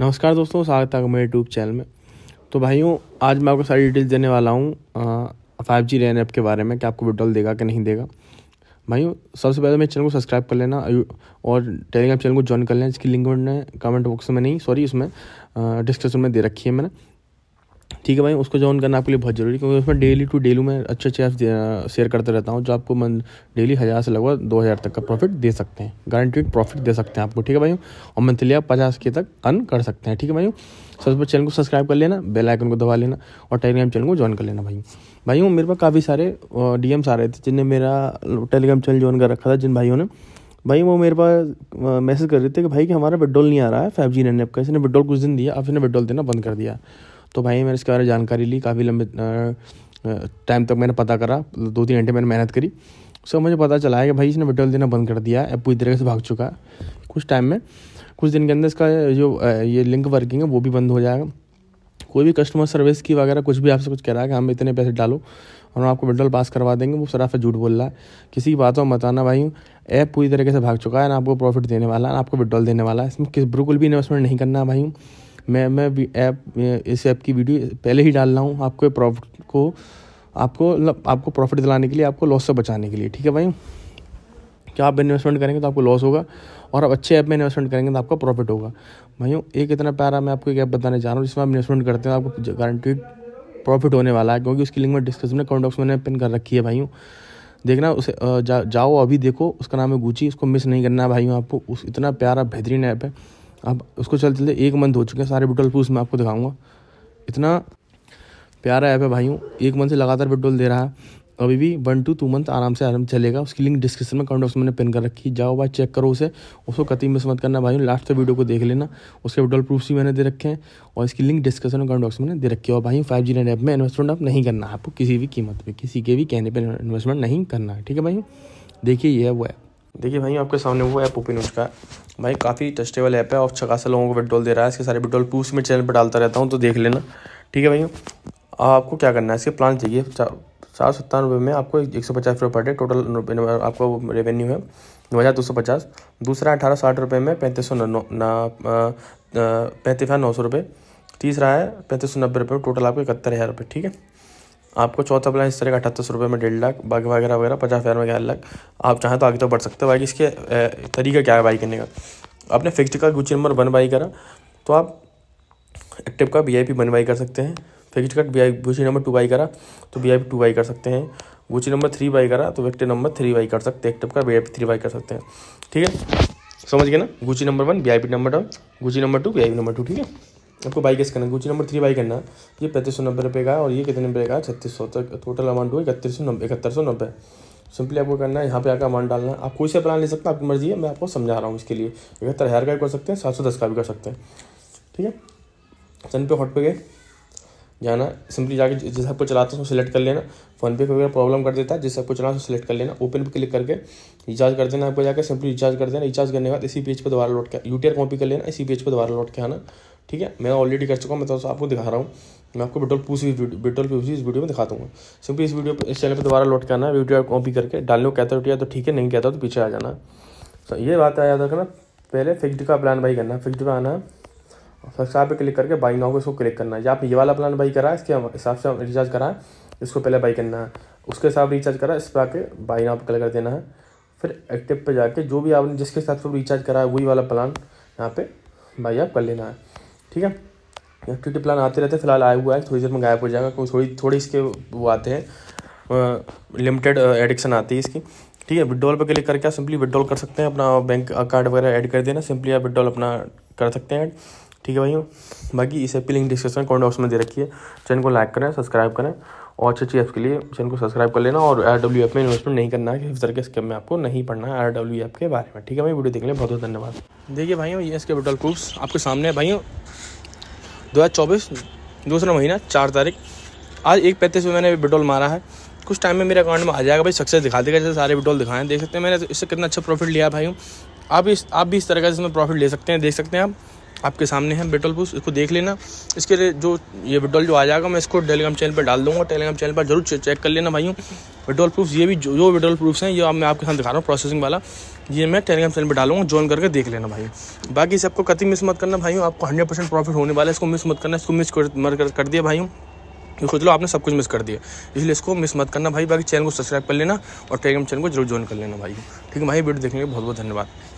नमस्कार दोस्तों स्वागत है मेरे यूट्यूब चैनल में तो भाइयों आज मैं आपको सारी डिटेल्स देने वाला हूँ फाइव जी रैन ऐप के बारे में कि आपको विड्रॉल देगा कि नहीं देगा भाइयों सबसे पहले मेरे चैनल को सब्सक्राइब कर लेना और टेलीग्राम चैनल को ज्वाइन कर लेना इसकी लिंक मैंने कमेंट बॉक्स में नहीं सॉरी उसमें डिस्क्रिप्शन में दे रखी है मैंने ठीक है भाई उसको ज्वाइन करना आपके लिए बहुत जरूरी क्योंकि उसमें डेली टू डेली मैं अच्छे अच्छे ऐप्स शेयर करते रहता हूँ जो आपको मन डेली हज़ार से लगभग दो हज़ार तक का प्रॉफिट दे सकते हैं गारंटीड प्रॉफिट दे सकते हैं आपको ठीक है भाई और मंथली आप पचास के तक अर्न कर सकते हैं ठीक है भाई सबसे चैनल को सब्सक्राइब कर लेना बेल आइकन को दबा लेना और टेलीग्राम चैनल को ज्वाइन कर लेना भाई भाई मेरे पास काफ़ी सारे डीएम्स आ रहे थे जिनने मेरा टेलीग्राम चैनल ज्वाइन कर रखा था जिन भाइयों ने भाई वो मेरे पास मैसेज कर रहे थे कि भाई कि हमारा विड्रॉल नहीं आ रहा है फाइव जी ने का इसने विड्रॉल कुछ दिन दिया अब इसने विड्रॉल देना बंद कर दिया तो भाई मैंने इसके बारे में जानकारी ली काफ़ी लंबे टाइम तक मैंने पता करा दो तीन घंटे मैंने मेहनत करी सो मुझे पता चला है कि भाई इसने पेट्रोल देना बंद कर दिया है पूरी तरीके से भाग चुका है कुछ टाइम में कुछ दिन के अंदर इसका जो ये लिंक वर्किंग है वो भी बंद हो जाएगा कोई भी कस्टमर सर्विस की वगैरह कुछ भी आपसे कुछ कह रहा है कि हम इतने पैसे डालो और हम आपको विड्रॉल पास करवा देंगे वो सराफा झूठ बोल रहा है किसी की बातों मत बताना भाई ऐप पूरी तरीके से भाग चुका है ना आपको प्रॉफिट देने वाला है ना आपको विड्रॉल देने वाला है इसमें किस बिल्कुल भी इन्वेस्टमेंट नहीं करना भाई मैं मैं भी ऐप इस ऐप की वीडियो पहले ही डाल रहा हूँ आपको प्रॉफिट को आपको आपको प्रॉफिट दिलाने के लिए आपको लॉस से बचाने के लिए ठीक है भाई क्या आप इन्वेस्टमेंट करेंगे तो आपको लॉस होगा और आप अच्छे ऐप में इन्वेस्टमेंट करेंगे तो आपका प्रॉफिट होगा भाइयों एक इतना प्यारा मैं आपको एक ऐप बताने जा रहा हूँ जिसमें आप इन्वेस्टमेंट करते हैं आपको गारंटीड प्रॉफिट होने वाला है क्योंकि उसकी लिंक में डिस्क्रिप्शन में कमेंट बॉक्स मैंने पिन कर रखी है भाइयों देखना उसे जा, जाओ अभी देखो उसका नाम है गुची उसको मिस नहीं करना है भाइयों आपको उस इतना प्यारा बेहतरीन ऐप है अब उसको चलते चलते एक मंथ हो चुके हैं सारे बिटोल फूस मैं आपको दिखाऊंगा इतना प्यारा ऐप है भाइयों एक मंथ से लगातार बिटोल दे रहा है अभी भी वन टू टू मंथ आराम से आराम चलेगा उसकी लिंक डिस्क्रिप्शन में कमेंट बॉक्स में मैंने पिन कर रखी जाओ भाई चेक करो उसे उसको कति मिस मत करना भाई लास्ट तक वीडियो को देख लेना उसके विड्रॉल प्रूफ भी मैंने दे रखे हैं और इसकी लिंक डिस्क्रिप्शन में कमेंट बॉक्स में दे रखी है और भाई फाइव जी ऐप में इन्वेस्टमेंट आप नहीं करना आपको किसी भी कीमत पर किसी के भी कहने पर इन्वेस्टमेंट नहीं करना है ठीक है भाई देखिए ये है वो ऐप देखिए भाई आपके सामने वो ऐप ओपन उसका भाई काफ़ी टस्टेबल ऐप है और अच्छा खासा लोगों को विड्रॉल दे रहा है इसके सारे विड्रॉल पूछ में चैनल पर डालता रहता हूँ तो देख लेना ठीक है भाई आपको क्या करना है इसके प्लान चाहिए चार सत्तावन रुपये में आपको एक सौ पचास रुपये पर डे टोटल आपको रेवेन्यू है दो हज़ार दो सौ पचास दूसरा अठारह साठ रुपये में पैंतीस सौ नौ ना पैंतीस हज़ार नौ सौ रुपये तीसरा है पैंतीस सौ नब्बे रुपये टोटल आपको इकहत्तर हज़ार रुपये ठीक है आपको चौथा प्लान इस तरह का अठहत्तर सौ रुपये में डेढ़ लाख बाकी वगैरह वगैरह पचास हज़ार में ग्यारह लाख आप चाहें तो आगे तो बढ़ सकते हो बाकी इसके तरीका क्या है बाई करने का आपने फिक्स का गुची नंबर वन बाई करा तो आप एक्टिव का V I P one buy कर सकते हैं फिक्स का V I Gucci number two buy करा तो V I P two buy कर सकते हैं गुची नंबर थ्री बाई करा तो एक्टिव नंबर थ्री बाई कर सकते हैं एक्टिव का V I P three buy कर सकते हैं ठीक है समझ गए ना Gucci number one V I P number one Gucci number two V I P number two ठीक है आपको बाई कैसे करना गुची नंबर थ्री बाई करना ये पैंतीस सौ नब्बे रुपये का और ये कितने रुपये का छत्तीस सौ तक टोटल अमाउंट हुआ इकतीस सौ नब्बे इकहत्तर सौ नब्बे सिंपली आपको करना है यहाँ पे आकर अमाउंट डालना है आप कोई से प्लान ले सकते हैं आपकी मर्जी है मैं आपको समझा रहा हूँ इसके लिए इकहत्तर हज़ार का भी कर सकते हैं सात सौ दस का भी कर सकते हैं ठीक है सन पे हॉट पे गए जाना सिंपली जाके जिस आपको चलाते हैं उसको सिलेक्ट कर लेना फोन पे वगैरह प्रॉब्लम कर देता है जिस आपको चलाना उसको सिलेक्ट कर लेना ओपन पे क्लिक करके रिचार्ज कर देना आपको जाकर सिंपली रिचार्ज कर देना रिचार्ज करने के बाद इसी पेज पर दोबारा लौट के यू कॉपी कर लेना इसी पेज पर दोबारा लौट के आना ठीक है मैं ऑलरेडी कर चुका हूँ मैं तो आपको दिखा रहा हूँ मैं आपको बिटोल पूछ बिटोल पूछ इस वीडियो में दिखा दूँगा सिंपली इस वीडियो इस चैनल पर दोबारा लौट करना वीडियो वीडियो कॉपी करके डाल लो कहता है तो ठीक है नहीं कहता तो पीछे आ जाना तो ये बात याद रखना पहले फिक्स्ड का प्लान बाई करना फिक्स्ड पर आना सब्सक्राइब आप क्लिक करके बाई नाउ को इसको क्लिक करना है या आप ये वाला प्लान बाई करा इसके हिसाब से रिचार्ज करा इसको पहले बाई करना है उसके हिसाब रिचार्ज करा इस पर आके बाई नाउ पर क्लिक कर देना है फिर एक्टिव पे जाके जो भी आपने जिसके हिसाब से रिचार्ज करा है वही वाला प्लान यहाँ पे बाई आप कर लेना है ठीक है एक्टिविटी प्लान आते रहते फिलहाल आया हुआ है थोड़ी देर में गायब हो जाएगा क्योंकि थोड़ी थोड़ी इसके वो आते हैं लिमिटेड एडिक्शन आती है इसकी ठीक है विड्रॉल पर क्लिक करके आप सिंपली विड्रॉल कर सकते हैं अपना बैंक अकाउंट वगैरह ऐड कर देना सिंपली आप विड्रॉल अपना कर सकते हैं ऐड ठीक है भाइयों बाकी इस app link description comment box में दे रखी है चैनल को लाइक करें सब्सक्राइब करें और अच्छे अच्छी ऐप्स के लिए चैनल को सब्सक्राइब कर लेना और आर डब्ल्यू एफ में इन्वेस्टमेंट नहीं करना है किसी तरह के स्कैम में आपको नहीं पढ़ना है आर डब्ल्यू एफ के बारे में ठीक है भाई वीडियो देखने बहुत बहुत धन्यवाद देखिए भाइयों ये इसके कैपिटल प्रूफ्स आपके सामने है भाइयों दो हज़ार चौबीस दूसरा महीना चार तारीख आज एक पैंतीस में मैंने विड्रॉल मारा है कुछ टाइम में मेरे अकाउंट में आ जाएगा भाई सक्सेस दिखा देगा जैसे सारे विड्रॉल दिखाएं देख सकते हैं मैंने तो इससे कितना अच्छा प्रॉफिट लिया भाई आप इस आप भी इस तरह का इसमें प्रॉफिट ले सकते हैं देख सकते हैं आप आपके सामने है बेटल पुस इसको देख लेना इसके लिए जो ये विड्रॉल जो आ जाएगा मैं इसको टेलीग्राम चैनल पर डाल दूंगा टेलीग्राम चैनल पर जरूर चेक कर लेना भाइयों विड्रॉल प्रूफ ये भी जो जो विड्रॉल प्रूफ्स हैं ये अब मैं आपके साथ दिखा रहा हूँ प्रोसेसिंग वाला ये मैं टेलीग्राम चैनल पर डालूंगा ज्वाइन करके देख लेना भाई बाकी सबको कति मिस मत करना भाई आपको हंड्रेड परसेंट प्रॉफिट होने वाला है इसको मिस मत करना इसको मिस कर, कर दिया क्योंकि सोच लो आपने सब कुछ मिस कर दिया इसलिए इसको मिस मत करना भाई बाकी चैनल को सब्सक्राइब कर लेना और टेलीग्राम चैनल को जरूर ज्वाइन कर लेना भाई ठीक है भाई वीडियो देखने के बहुत बहुत धन्यवाद